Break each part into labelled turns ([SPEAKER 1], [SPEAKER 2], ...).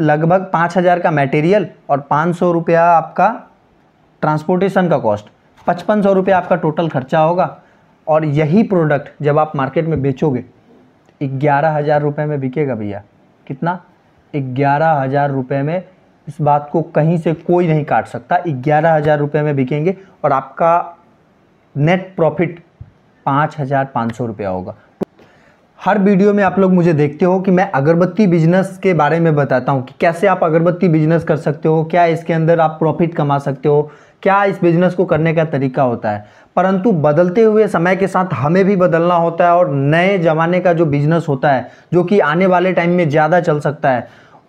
[SPEAKER 1] लगभग पाँच हज़ार का मटेरियल और पाँच सौ रुपया आपका ट्रांसपोर्टेशन का कॉस्ट पचपन सौ रुपया आपका टोटल खर्चा होगा और यही प्रोडक्ट जब आप मार्केट में बेचोगे ग्यारह हज़ार रुपये में बिकेगा भैया कितना ग्यारह हज़ार रुपये में इस बात को कहीं से कोई नहीं काट सकता ग्यारह हज़ार रुपये में बिकेंगे और आपका नेट प्रॉफिट पाँच हज़ार पाँच सौ रुपया होगा हर वीडियो में आप लोग मुझे देखते हो कि मैं अगरबत्ती बिजनेस के बारे में बताता हूँ कि कैसे आप अगरबत्ती बिजनेस कर सकते हो क्या इसके अंदर आप प्रॉफिट कमा सकते हो क्या इस बिजनेस को करने का तरीका होता है परंतु बदलते हुए समय के साथ हमें भी बदलना होता है और नए ज़माने का जो बिजनेस होता है जो कि आने वाले टाइम में ज़्यादा चल सकता है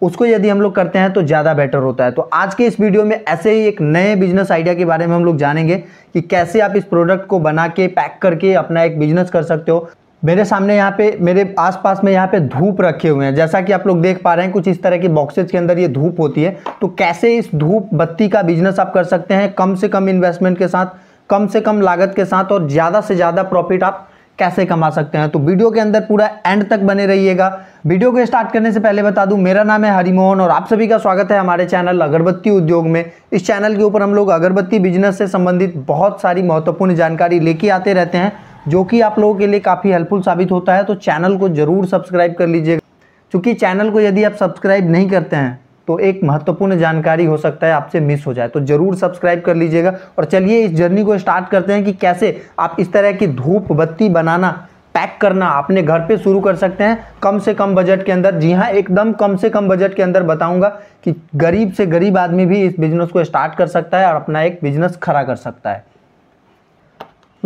[SPEAKER 1] उसको यदि हम लोग करते हैं तो ज़्यादा बेटर होता है तो आज के इस वीडियो में ऐसे ही एक नए बिजनेस आइडिया के बारे में हम लोग जानेंगे कि कैसे आप इस प्रोडक्ट को बना के पैक करके अपना एक बिजनेस कर सकते हो मेरे सामने यहाँ पे मेरे आसपास में यहाँ पे धूप रखे हुए हैं जैसा कि आप लोग देख पा रहे हैं कुछ इस तरह की बॉक्सेज के अंदर ये धूप होती है तो कैसे इस धूप बत्ती का बिजनेस आप कर सकते हैं कम से कम इन्वेस्टमेंट के साथ कम से कम लागत के साथ और ज़्यादा से ज़्यादा प्रॉफिट आप कैसे कमा सकते हैं तो वीडियो के अंदर पूरा एंड तक बने रहिएगा वीडियो को स्टार्ट करने से पहले बता दूं मेरा नाम है हरिमोहन और आप सभी का स्वागत है हमारे चैनल अगरबत्ती उद्योग में इस चैनल के ऊपर हम लोग अगरबत्ती बिजनेस से संबंधित बहुत सारी महत्वपूर्ण जानकारी लेके आते रहते हैं जो कि आप लोगों के लिए काफ़ी हेल्पफुल साबित होता है तो चैनल को ज़रूर सब्सक्राइब कर लीजिएगा क्योंकि चैनल को यदि आप सब्सक्राइब नहीं करते हैं तो एक महत्वपूर्ण जानकारी हो सकता है आपसे मिस हो जाए तो ज़रूर सब्सक्राइब कर लीजिएगा और चलिए इस जर्नी को स्टार्ट करते हैं कि कैसे आप इस तरह की धूप बत्ती बनाना पैक करना अपने घर पे शुरू कर सकते हैं कम से कम बजट के अंदर जी हाँ एकदम कम से कम बजट के अंदर बताऊंगा कि गरीब से गरीब आदमी भी इस बिज़नेस को स्टार्ट कर सकता है और अपना एक बिज़नेस खड़ा कर सकता है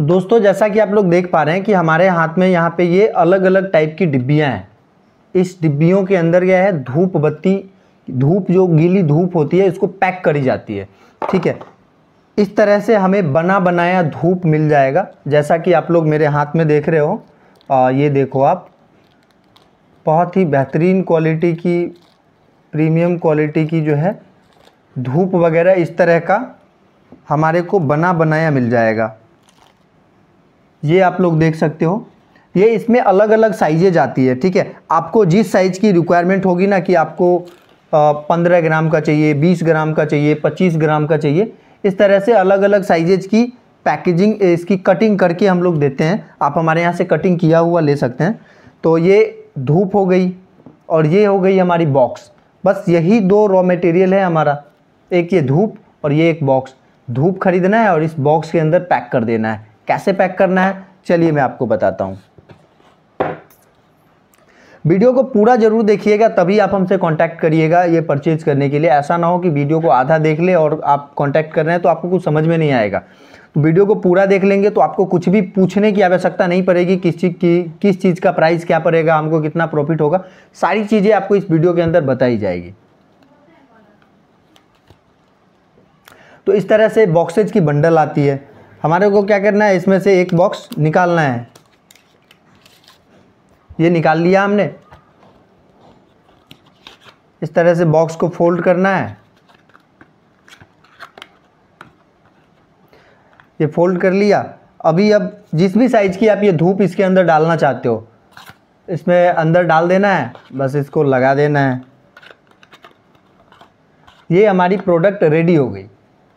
[SPEAKER 1] तो दोस्तों जैसा कि आप लोग देख पा रहे हैं कि हमारे हाथ में यहाँ पे ये अलग अलग टाइप की डिब्बियाँ हैं इस डिब्बियों के अंदर क्या है धूप बत्ती धूप जो गीली धूप होती है इसको पैक करी जाती है ठीक है इस तरह से हमें बना बनाया धूप मिल जाएगा जैसा कि आप लोग मेरे हाथ में देख रहे हो आ, ये देखो आप बहुत ही बेहतरीन क्वालिटी की प्रीमियम क्वालिटी की जो है धूप वगैरह इस तरह का हमारे को बना बनाया मिल जाएगा ये आप लोग देख सकते हो ये इसमें अलग अलग साइजेज आती है ठीक है आपको जिस साइज़ की रिक्वायरमेंट होगी ना कि आपको पंद्रह ग्राम का चाहिए बीस ग्राम का चाहिए पच्चीस ग्राम का चाहिए इस तरह से अलग अलग साइजेज की पैकेजिंग इसकी कटिंग करके हम लोग देते हैं आप हमारे यहाँ से कटिंग किया हुआ ले सकते हैं तो ये धूप हो गई और ये हो गई हमारी बॉक्स बस यही दो रॉ मटेरियल है हमारा एक ये धूप और ये एक बॉक्स धूप खरीदना है और इस बॉक्स के अंदर पैक कर देना है कैसे पैक करना है चलिए मैं आपको बताता हूँ वीडियो को पूरा जरूर देखिएगा तभी आप हमसे कांटेक्ट करिएगा ये परचेज करने के लिए ऐसा ना हो कि वीडियो को आधा देख ले और आप कांटेक्ट कर रहे हैं तो आपको कुछ समझ में नहीं आएगा तो वीडियो को पूरा देख लेंगे तो आपको कुछ भी पूछने की आवश्यकता नहीं पड़ेगी किस चीज़ की किस चीज़ का प्राइस क्या पड़ेगा हमको कितना प्रॉफिट होगा सारी चीज़ें आपको इस वीडियो के अंदर बताई जाएगी तो इस तरह से बॉक्सेज की बंडल आती है हमारे को क्या करना है इसमें से एक बॉक्स निकालना है ये निकाल लिया हमने इस तरह से बॉक्स को फोल्ड करना है ये फोल्ड कर लिया अभी अब जिस भी साइज़ की आप ये धूप इसके अंदर डालना चाहते हो इसमें अंदर डाल देना है बस इसको लगा देना है ये हमारी प्रोडक्ट रेडी हो गई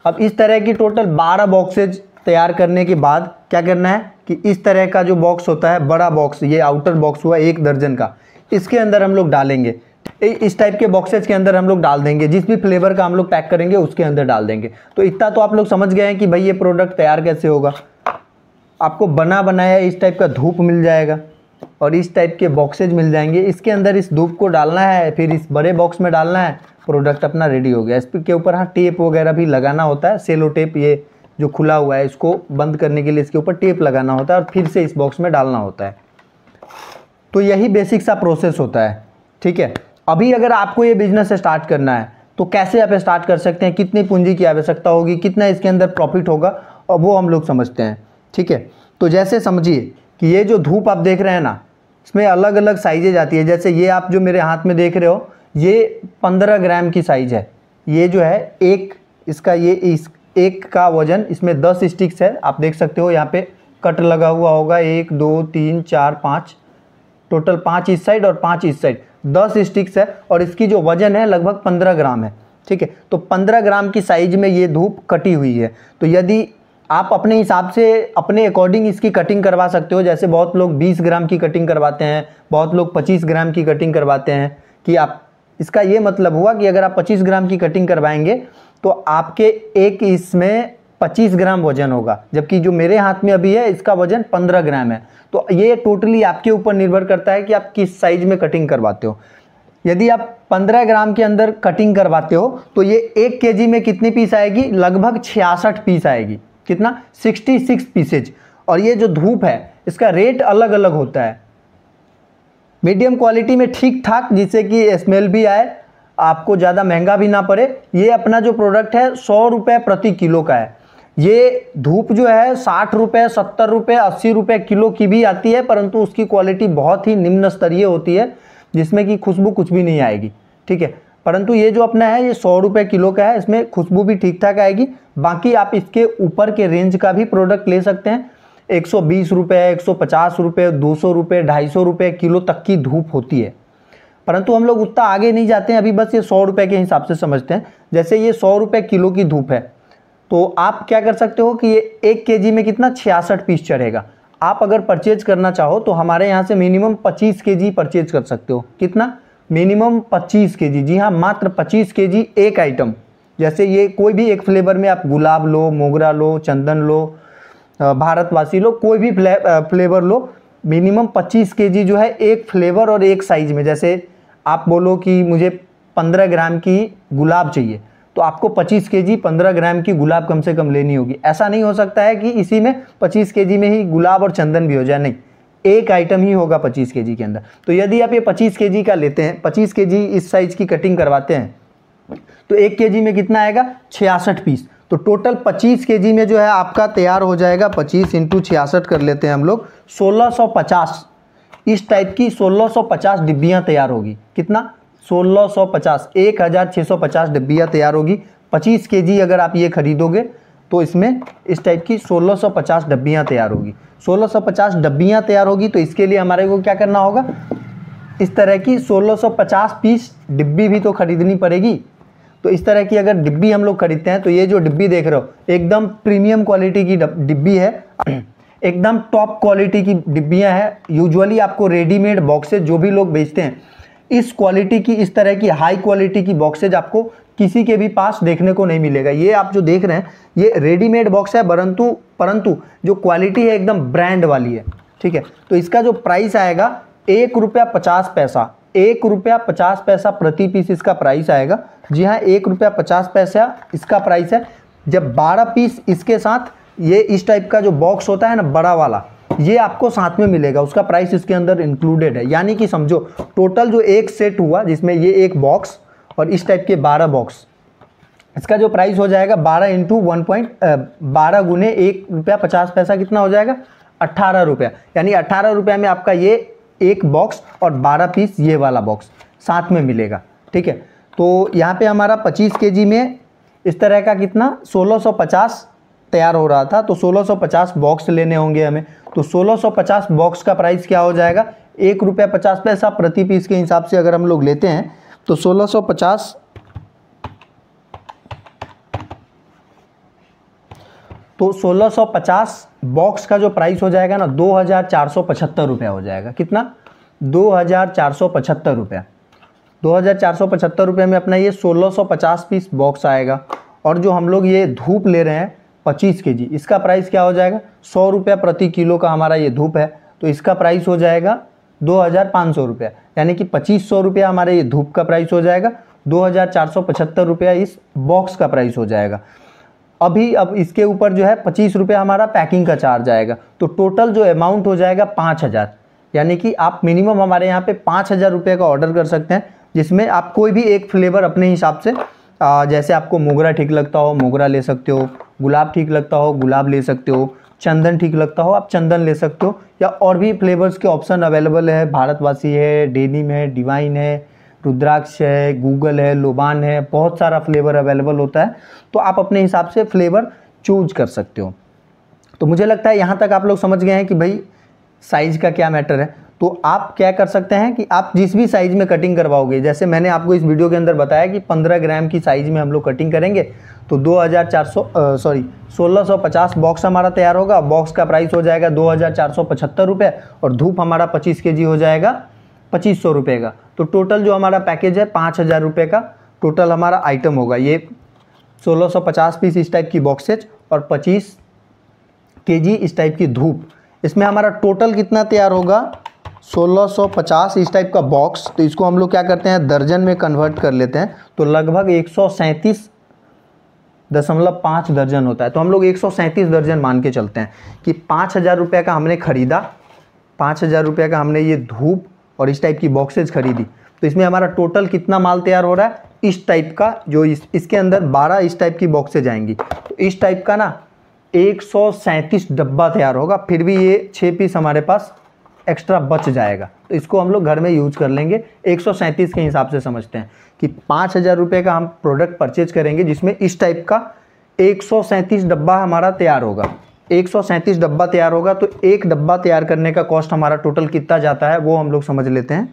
[SPEAKER 1] अब इस तरह की टोटल 12 बॉक्सेज तैयार करने के बाद क्या करना है कि इस तरह का जो बॉक्स होता है बड़ा बॉक्स ये आउटर बॉक्स हुआ एक दर्जन का इसके अंदर हम लोग डालेंगे इस टाइप के बॉक्सेज के अंदर हम लोग डाल देंगे जिस भी फ्लेवर का हम लोग पैक करेंगे उसके अंदर डाल देंगे तो इतना तो आप लोग समझ गए हैं कि भाई ये प्रोडक्ट तैयार कैसे होगा आपको बना बनाया इस टाइप का धूप मिल जाएगा और इस टाइप के बॉक्सेज मिल जाएंगे इसके अंदर इस धूप को डालना है फिर इस बड़े बॉक्स में डालना है प्रोडक्ट अपना रेडी हो गया इस के ऊपर हाँ टेप वगैरह भी लगाना होता है सेलो टेप ये जो खुला हुआ है इसको बंद करने के लिए इसके ऊपर टेप लगाना होता है और फिर से इस बॉक्स में डालना होता है तो यही बेसिक सा प्रोसेस होता है ठीक है अभी अगर आपको ये बिजनेस स्टार्ट करना है तो कैसे आप स्टार्ट कर सकते हैं कितनी पूंजी की आवश्यकता होगी कितना इसके अंदर प्रॉफिट होगा और वो हम लोग समझते हैं ठीक है तो जैसे समझिए कि ये जो धूप आप देख रहे हैं ना इसमें अलग अलग साइजेज आती है जैसे ये आप जो मेरे हाथ में देख रहे हो ये पंद्रह ग्राम की साइज है ये जो है एक इसका ये इस एक का वजन इसमें दस स्टिक्स है आप देख सकते हो यहाँ पे कट लगा हुआ होगा एक दो तीन चार पाँच टोटल पाँच इस साइड और पाँच इस साइड दस स्टिक्स है और इसकी जो वजन है लगभग पंद्रह ग्राम है ठीक है तो पंद्रह ग्राम की साइज में ये धूप कटी हुई है तो यदि आप अपने हिसाब से अपने अकॉर्डिंग इसकी कटिंग करवा सकते हो जैसे बहुत लोग 20 ग्राम की कटिंग करवाते हैं बहुत लोग 25 ग्राम की कटिंग करवाते हैं कि आप इसका ये मतलब हुआ कि अगर आप 25 ग्राम की कटिंग करवाएंगे तो आपके एक इसमें 25 ग्राम वजन होगा जबकि जो मेरे हाथ में अभी है इसका वजन 15 ग्राम है तो ये टोटली आपके ऊपर निर्भर करता है कि आप किस साइज में कटिंग करवाते हो यदि आप 15 ग्राम के अंदर कटिंग करवाते हो तो ये एक के में कितनी पीस आएगी लगभग छियासठ पीस आएगी कितना सिक्सटी पीसेज और ये जो धूप है इसका रेट अलग अलग होता है मीडियम क्वालिटी में ठीक ठाक जिससे कि स्मेल भी आए आपको ज़्यादा महंगा भी ना पड़े ये अपना जो प्रोडक्ट है सौ रुपये प्रति किलो का है ये धूप जो है साठ रुपये सत्तर रुपये अस्सी रुपये किलो की भी आती है परंतु उसकी क्वालिटी बहुत ही निम्न स्तरीय होती है जिसमें कि खुशबू कुछ भी नहीं आएगी ठीक है परंतु ये जो अपना है ये सौ रुपये किलो का है इसमें खुशबू भी ठीक ठाक आएगी बाकी आप इसके ऊपर के रेंज का भी प्रोडक्ट ले सकते हैं एक सौ बीस रुपये एक सौ पचास रुपये दो सौ रुपये ढाई सौ रुपये किलो तक की धूप होती है परंतु हम लोग उतना आगे नहीं जाते हैं अभी बस ये सौ रुपये के हिसाब से समझते हैं जैसे ये सौ रुपये किलो की धूप है तो आप क्या कर सकते हो कि ये एक के में कितना छियासठ पीस चढ़ेगा आप अगर परचेज करना चाहो तो हमारे यहाँ से मिनिमम पच्चीस के परचेज कर सकते हो कितना मिनिमम पच्चीस के जी जी हाँ मात्र पच्चीस के जी एक आइटम जैसे ये कोई भी एक फ्लेवर में आप गुलाब लो मोगरा लो चंदन लो भारतवासी लो कोई भी फ्लेवर लो मिनिमम 25 के जो है एक फ्लेवर और एक साइज़ में जैसे आप बोलो कि मुझे 15 ग्राम की गुलाब चाहिए तो आपको 25 के 15 ग्राम की गुलाब कम से कम लेनी होगी ऐसा नहीं हो सकता है कि इसी में 25 के में ही गुलाब और चंदन भी हो जाए नहीं एक आइटम ही होगा 25 के के अंदर तो यदि आप ये 25 के का लेते हैं 25 के इस साइज़ की कटिंग करवाते हैं तो एक के में कितना आएगा छियासठ पीस तो टोटल 25 के में जो है आपका तैयार हो जाएगा 25 इंटू छियासठ कर लेते हैं हम लोग 1650 इस टाइप की 1650 डिब्बियां तैयार होगी कितना 1650 1650 डिब्बियाँ तैयार होगी 25 के अगर आप ये खरीदोगे तो इसमें इस टाइप की 1650 डब्बियाँ तैयार होगी 1650 डब्बियाँ तैयार होगी तो इसके लिए हमारे को क्या करना होगा इस तरह की 1650 पीस डिब्बी भी तो खरीदनी पड़ेगी तो इस तरह की अगर डिब्बी हम लोग खरीदते हैं तो ये जो डिब्बी देख रहे हो एकदम प्रीमियम क्वालिटी की डिब्बी है एकदम टॉप क्वालिटी की डिब्बियाँ हैं यूजुअली आपको रेडीमेड बॉक्सेज जो भी लोग बेचते हैं इस क्वालिटी की इस तरह की हाई क्वालिटी की बॉक्सेज आपको किसी के भी पास देखने को नहीं मिलेगा ये आप जो देख रहे हैं ये रेडीमेड बॉक्स है परंतु परंतु जो क्वालिटी है एकदम ब्रांड वाली है ठीक है तो इसका जो प्राइस आएगा एक रुपया पचास पैसा एक रुपया पचास पैसा प्रति पीस इसका प्राइस आएगा जी हाँ एक रुपया पचास पैसा इसका प्राइस है जब बारह पीस इसके साथ ये इस टाइप का जो बॉक्स होता है ना बड़ा वाला ये आपको साथ में मिलेगा उसका प्राइस इसके अंदर इंक्लूडेड है यानी कि समझो टोटल जो एक सेट हुआ जिसमें ये एक बॉक्स और इस टाइप के बारह बॉक्स इसका जो प्राइस हो जाएगा बारह इंटू वन पॉइंट बारह गुने एक रुपया पचास पैसा कितना हो जाएगा अट्ठारह रुपया यानी अट्ठारह रुपया में आपका ये एक बॉक्स और बारह पीस ये वाला बॉक्स साथ में मिलेगा ठीक है तो यहाँ पे हमारा पच्चीस के में इस तरह का कितना सोलह सौ पचास तैयार हो रहा था तो 1650 बॉक्स लेने होंगे हमें तो 1650 बॉक्स का प्राइस क्या हो जाएगा एक रुपया पचास पैसा प्रति पीस के हिसाब से अगर हम लोग लेते हैं तो 1650 तो 1650 बॉक्स का जो प्राइस हो जाएगा ना दो हज़ार रुपया हो जाएगा कितना दो हज़ार रुपया दो हज़ार रुपये में अपना ये 1650 पीस बॉक्स आएगा और जो हम लोग ये धूप ले रहे हैं 25 के जी इसका प्राइस क्या हो जाएगा सौ रुपया प्रति किलो का हमारा ये धूप है तो इसका प्राइस हो जाएगा दो हज़ार पाँच सौ रुपया यानी कि पच्चीस सौ रुपया हमारे ये धूप का प्राइस हो जाएगा दो हज़ार चार सौ पचहत्तर रुपया इस बॉक्स का प्राइस हो जाएगा अभी अब इसके ऊपर जो है पच्चीस रुपये हमारा पैकिंग का चार्ज आएगा तो टोटल जो अमाउंट हो जाएगा पाँच हज़ार यानी कि आप मिनिमम हमारे यहाँ पे पाँच हज़ार रुपये का ऑर्डर कर सकते हैं जिसमें आप कोई भी एक फ्लेवर अपने हिसाब से आ, जैसे आपको मोगरा ठीक लगता हो मोगरा ले सकते हो गुलाब ठीक लगता हो गुलाब ले सकते हो चंदन ठीक लगता हो आप चंदन ले सकते हो या और भी फ्लेवर्स के ऑप्शन अवेलेबल है भारतवासी है डेनिम है डिवाइन है रुद्राक्ष है गूगल है लोबान है बहुत सारा फ्लेवर अवेलेबल होता है तो आप अपने हिसाब से फ्लेवर चूज कर सकते हो तो मुझे लगता है यहाँ तक आप लोग समझ गए हैं कि भाई साइज़ का क्या मैटर है तो आप क्या कर सकते हैं कि आप जिस भी साइज़ में कटिंग करवाओगे जैसे मैंने आपको इस वीडियो के अंदर बताया कि 15 ग्राम की साइज़ में हम लोग कटिंग करेंगे तो 2400 सॉरी 1650 बॉक्स हमारा तैयार होगा बॉक्स का प्राइस हो जाएगा दो हज़ार और धूप हमारा पच्चीस के हो जाएगा पच्चीस सौ का तो टोटल जो हमारा पैकेज है पाँच हज़ार रुपये का टोटल हमारा आइटम होगा ये 1650 पीस इस टाइप की बॉक्सेज और 25 केजी इस टाइप की धूप इसमें हमारा टोटल कितना तैयार होगा 1650 इस टाइप का बॉक्स तो इसको हम लोग क्या करते हैं दर्जन में कन्वर्ट कर लेते हैं तो लगभग एक दशमलव पाँच दर्जन होता है तो हम लोग एक सौ सैंतीस दर्जन मान के चलते हैं कि पाँच हज़ार रुपये का हमने ख़रीदा पाँच हज़ार रुपये का हमने ये धूप और इस टाइप की बॉक्सेज खरीदी तो इसमें हमारा टोटल कितना माल तैयार हो रहा है इस टाइप का जो इस इसके अंदर बारह इस टाइप की बॉक्सेज आएंगी तो इस टाइप का ना एक डब्बा तैयार होगा फिर भी ये छः पीस हमारे पास एक्स्ट्रा बच जाएगा तो इसको हम लोग घर में यूज कर लेंगे एक के हिसाब से समझते हैं कि पाँच हज़ार रुपये का हम प्रोडक्ट परचेज करेंगे जिसमें इस टाइप का एक डब्बा हमारा तैयार होगा एक डब्बा तैयार होगा तो एक डब्बा तैयार करने का कॉस्ट हमारा टोटल कितना जाता है वो हम लोग समझ लेते हैं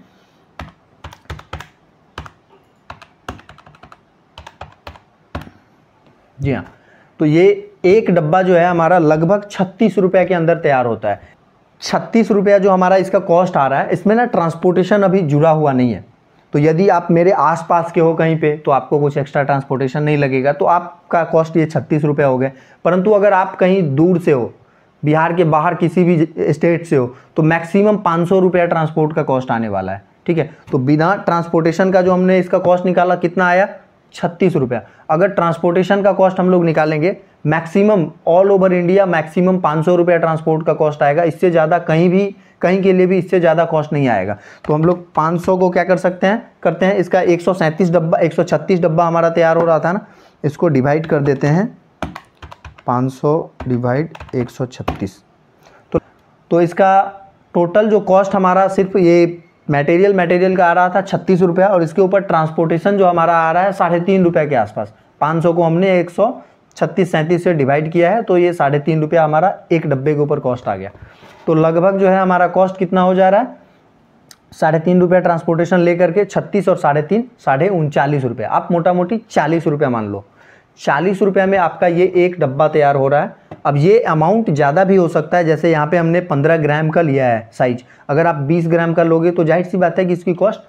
[SPEAKER 1] जी हाँ तो ये एक डब्बा जो है हमारा लगभग छत्तीस रुपये के अंदर तैयार होता है छत्तीस रुपया जो हमारा इसका कॉस्ट आ रहा है इसमें ना ट्रांसपोर्टेशन अभी जुड़ा हुआ नहीं है तो यदि आप मेरे आसपास के हो कहीं पे तो आपको कुछ एक्स्ट्रा ट्रांसपोर्टेशन नहीं लगेगा तो आपका कॉस्ट ये छत्तीस रुपये हो गए परंतु अगर आप कहीं दूर से हो बिहार के बाहर किसी भी स्टेट से हो तो मैक्सिमम पाँच सौ रुपया ट्रांसपोर्ट का कॉस्ट आने वाला है ठीक है तो बिना ट्रांसपोर्टेशन का जो हमने इसका कॉस्ट निकाला कितना आया छत्तीस रुपया अगर ट्रांसपोर्टेशन का कॉस्ट हम लोग निकालेंगे maximum all over India maximum पाँच सौ रुपया ट्रांसपोर्ट का कॉस्ट आएगा इससे ज़्यादा कहीं भी कहीं के लिए भी इससे ज़्यादा कॉस्ट नहीं आएगा तो हम लोग 500 को क्या कर सकते हैं करते हैं इसका एक डब्बा एक डब्बा हमारा तैयार हो रहा था ना इसको डिवाइड कर देते हैं 500 डिवाइड 136 तो तो इसका टोटल जो कॉस्ट हमारा सिर्फ ये मटेरियल मटेरियल का आ रहा था छत्तीस रुपया और इसके ऊपर ट्रांसपोर्टेशन जो हमारा आ रहा है साढ़े तीन रुपये के आसपास पाँच सौ को हमने एक सौ छत्तीस सैंतीस से डिवाइड किया है तो ये साढ़े तीन रुपया हमारा एक डब्बे के ऊपर कॉस्ट आ गया तो लगभग जो है हमारा कॉस्ट कितना हो जा रहा है साढ़े तीन रुपया ट्रांसपोर्टेशन लेकर के छत्तीस और साढ़े तीन साढ़े उनचालीस रुपये आप मोटा मोटी चालीस रुपया मान लो चालीस रुपया में आपका ये एक डब्बा तैयार हो रहा है अब ये अमाउंट ज़्यादा भी हो सकता है जैसे यहाँ पे हमने पंद्रह ग्राम का लिया है साइज अगर आप बीस ग्राम का लोगे तो जाहिर सी बात है कि इसकी कॉस्ट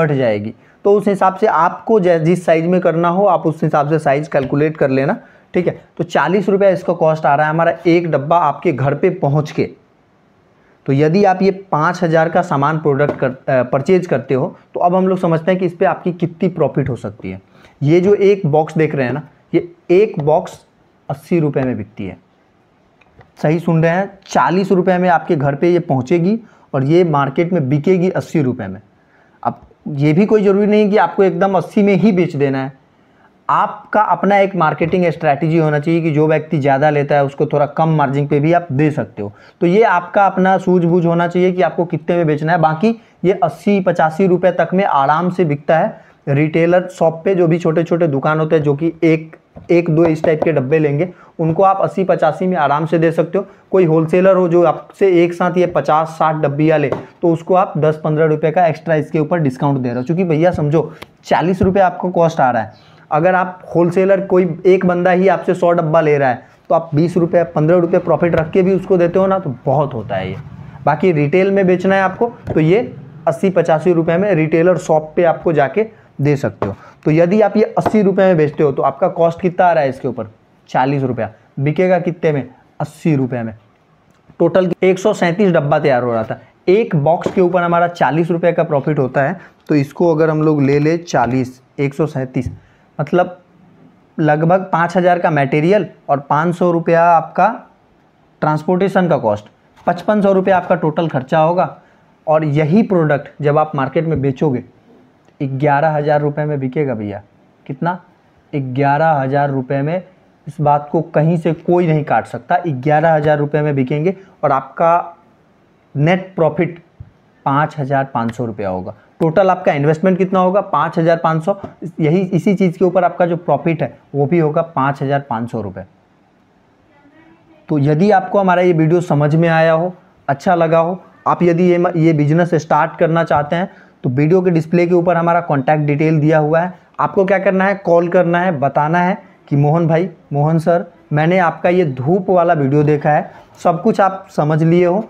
[SPEAKER 1] बढ़ जाएगी तो उस हिसाब से आपको जिस साइज़ में करना हो आप उस हिसाब से साइज़ कैलकुलेट कर लेना ठीक है तो चालीस रुपया इसका कॉस्ट आ रहा है हमारा एक डब्बा आपके घर पर पहुँच के तो यदि आप ये पाँच हज़ार का सामान प्रोडक्ट कर परचेज करते हो तो अब हम लोग समझते हैं कि इस पर आपकी कितनी प्रॉफिट हो सकती है ये जो एक बॉक्स देख रहे हैं ना ये एक बॉक्स अस्सी रुपये में बिकती है सही सुन रहे हैं चालीस रुपये में आपके घर पे ये पहुँचेगी और ये मार्केट में बिकेगी अस्सी रुपये में अब ये भी कोई ज़रूरी नहीं कि आपको एकदम अस्सी में ही बेच देना है आपका अपना एक मार्केटिंग स्ट्रैटेजी होना चाहिए कि जो व्यक्ति ज़्यादा लेता है उसको थोड़ा कम मार्जिन पे भी आप दे सकते हो तो ये आपका अपना सूझबूझ होना चाहिए कि आपको कितने में बेचना है बाकी ये अस्सी पचासी रुपये तक में आराम से बिकता है रिटेलर शॉप पे जो भी छोटे छोटे दुकान होते हैं जो कि एक एक दो इस टाइप के डब्बे लेंगे उनको आप अस्सी पचासी में आराम से दे सकते हो कोई होलसेलर हो जो आपसे एक साथ ये पचास साठ डब्बियाँ ले तो उसको आप दस पंद्रह रुपये का एक्स्ट्रा इसके ऊपर डिस्काउंट दे रहे हो चूँकि भैया समझो चालीस रुपये आपको कॉस्ट आ रहा है अगर आप होलसेलर कोई एक बंदा ही आपसे सौ डब्बा ले रहा है तो आप बीस रुपये पंद्रह रुपये प्रॉफिट रख के भी उसको देते हो ना तो बहुत होता है ये बाकी रिटेल में बेचना है आपको तो ये अस्सी पचासी रुपये में रिटेलर शॉप पे आपको जाके दे सकते हो तो यदि आप ये अस्सी रुपये में बेचते हो तो आपका कॉस्ट कितना आ रहा है इसके ऊपर चालीस रुपया बिकेगा कितने में अस्सी रुपये में टोटल एक डब्बा तैयार हो रहा था एक बॉक्स के ऊपर हमारा चालीस रुपये का प्रॉफिट होता है तो इसको अगर हम लोग ले ले चालीस एक मतलब लगभग पाँच हज़ार का मटेरियल और पाँच सौ रुपया आपका ट्रांसपोर्टेशन का कॉस्ट पचपन सौ रुपया आपका टोटल खर्चा होगा और यही प्रोडक्ट जब आप मार्केट में बेचोगे ग्यारह हज़ार रुपये में बिकेगा भैया कितना ग्यारह हज़ार रुपये में इस बात को कहीं से कोई नहीं काट सकता ग्यारह हज़ार रुपये में बिकेंगे और आपका नेट प्रॉफिट पाँच हज़ार पाँच सौ रुपया होगा टोटल आपका इन्वेस्टमेंट कितना होगा पाँच हज़ार पाँच सौ यही इसी चीज़ के ऊपर आपका जो प्रॉफिट है वो भी होगा पाँच हज़ार पाँच सौ रुपये तो यदि आपको हमारा ये वीडियो समझ में आया हो अच्छा लगा हो आप यदि ये ये बिजनेस स्टार्ट करना चाहते हैं तो वीडियो के डिस्प्ले के ऊपर हमारा कॉन्टैक्ट डिटेल दिया हुआ है आपको क्या करना है कॉल करना है बताना है कि मोहन भाई मोहन सर मैंने आपका ये धूप वाला वीडियो देखा है सब कुछ आप समझ लिए हो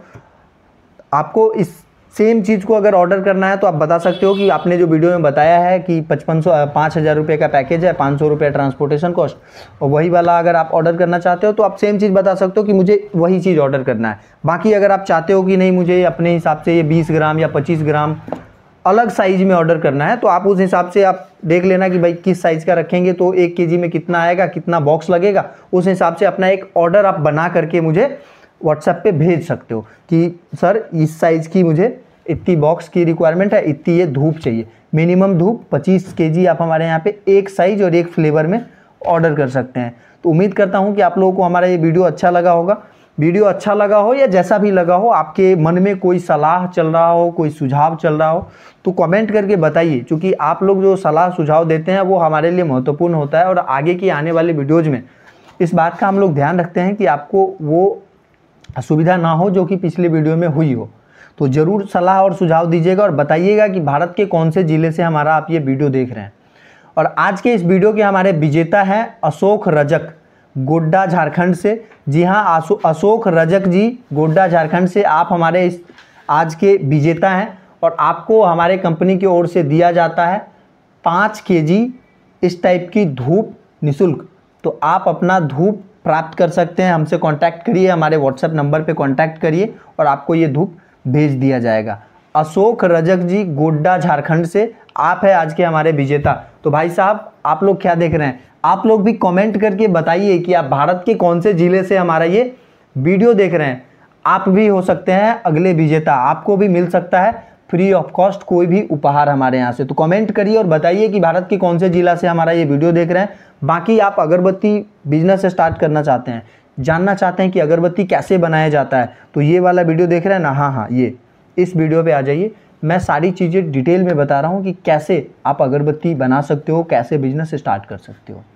[SPEAKER 1] आपको इस सेम चीज़ को अगर ऑर्डर करना है तो आप बता सकते हो कि आपने जो वीडियो में बताया है कि पचपन सौ पाँच हज़ार रुपये का पैकेज है पाँच सौ रुपये ट्रांसपोर्टेशन कॉस्ट और वही वाला अगर आप ऑर्डर करना चाहते हो तो आप सेम चीज़ बता सकते हो कि मुझे वही चीज़ ऑर्डर करना है बाकी अगर आप चाहते हो कि नहीं मुझे अपने हिसाब से ये बीस ग्राम या पच्चीस ग्राम अलग साइज़ में ऑर्डर करना है तो आप उस हिसाब से आप देख लेना कि भाई किस साइज़ का रखेंगे तो एक के में कितना आएगा कितना बॉक्स लगेगा उस हिसाब से अपना एक ऑर्डर आप बना करके मुझे व्हाट्सएप पे भेज सकते हो कि सर इस साइज़ की मुझे इतनी बॉक्स की रिक्वायरमेंट है इतनी ये धूप चाहिए मिनिमम धूप पच्चीस के आप हमारे यहाँ पर एक साइज और एक फ्लेवर में ऑर्डर कर सकते हैं तो उम्मीद करता हूँ कि आप लोगों को हमारा ये वीडियो अच्छा लगा होगा वीडियो अच्छा लगा हो या जैसा भी लगा हो आपके मन में कोई सलाह चल रहा हो कोई सुझाव चल रहा हो तो कमेंट करके बताइए क्योंकि आप लोग जो सलाह सुझाव देते हैं वो हमारे लिए महत्वपूर्ण होता है और आगे की आने वाले वीडियोज़ में इस बात का हम लोग ध्यान रखते हैं कि आपको वो असुविधा ना हो जो कि पिछले वीडियो में हुई हो तो ज़रूर सलाह और सुझाव दीजिएगा और बताइएगा कि भारत के कौन से ज़िले से हमारा आप ये वीडियो देख रहे हैं और आज के इस वीडियो के हमारे विजेता हैं अशोक रजक गोड्डा झारखंड से जी हाँ अशोक रजक जी गोड्डा झारखंड से आप हमारे इस आज के विजेता हैं और आपको हमारे कंपनी की ओर से दिया जाता है पाँच के जी इस टाइप की धूप निशुल्क तो आप अपना धूप प्राप्त कर सकते हैं हमसे कांटेक्ट करिए हमारे व्हाट्सएप नंबर पे कांटेक्ट करिए और आपको ये धूप भेज दिया जाएगा अशोक रजक जी गोड्डा झारखंड से आप है आज के हमारे विजेता तो भाई साहब आप लोग क्या देख रहे हैं आप लोग भी कमेंट करके बताइए कि आप भारत के कौन से ज़िले से हमारा ये वीडियो देख रहे हैं आप भी हो सकते हैं अगले विजेता आपको भी मिल सकता है फ्री ऑफ कॉस्ट कोई भी उपहार हमारे यहाँ से तो कमेंट करिए और बताइए कि भारत के कौन से ज़िला से हमारा ये वीडियो देख रहे हैं बाकी आप अगरबत्ती बिजनेस स्टार्ट करना चाहते हैं जानना चाहते हैं कि अगरबत्ती कैसे बनाया जाता है तो ये वाला वीडियो देख रहे हैं ना हाँ हाँ ये इस वीडियो पे आ जाइए मैं सारी चीज़ें डिटेल में बता रहा हूँ कि कैसे आप अगरबत्ती बना सकते हो कैसे बिजनेस स्टार्ट कर सकते हो